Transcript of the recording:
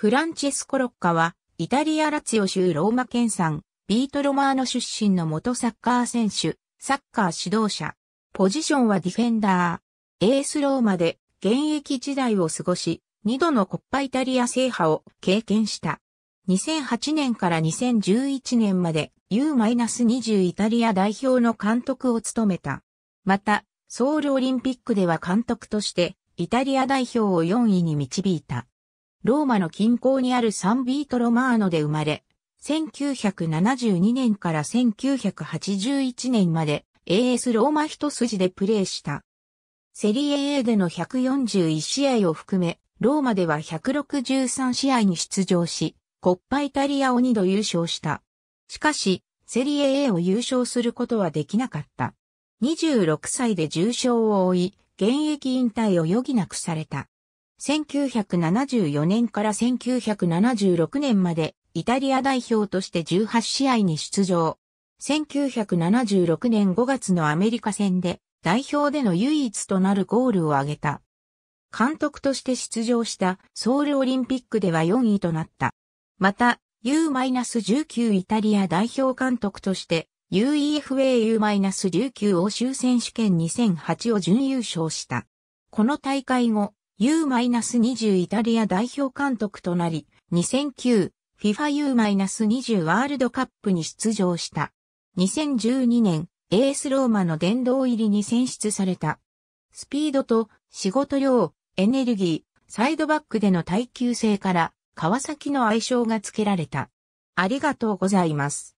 フランチェスコ・ロッカは、イタリア・ラツヨ州ローマ県産、ビート・ロマーノ出身の元サッカー選手、サッカー指導者。ポジションはディフェンダー。エースローマで現役時代を過ごし、2度のコッパイタリア制覇を経験した。2008年から2011年まで U-20 イタリア代表の監督を務めた。また、ソウルオリンピックでは監督としてイタリア代表を4位に導いた。ローマの近郊にあるサンビートロマーノで生まれ、1972年から1981年まで AS ローマ一筋でプレーした。セリエ A での141試合を含め、ローマでは163試合に出場し、コッパイタリアを2度優勝した。しかし、セリエ A を優勝することはできなかった。26歳で重傷を負い、現役引退を余儀なくされた。1974年から1976年までイタリア代表として18試合に出場。1976年5月のアメリカ戦で代表での唯一となるゴールを挙げた。監督として出場したソウルオリンピックでは4位となった。また、U-19 イタリア代表監督として UEFAU-19 欧州選手権2008を準優勝した。この大会後、U-20 イタリア代表監督となり、2009 FIFA U-20 ワールドカップに出場した。2012年、エースローマの殿堂入りに選出された。スピードと仕事量、エネルギー、サイドバックでの耐久性から、川崎の愛称が付けられた。ありがとうございます。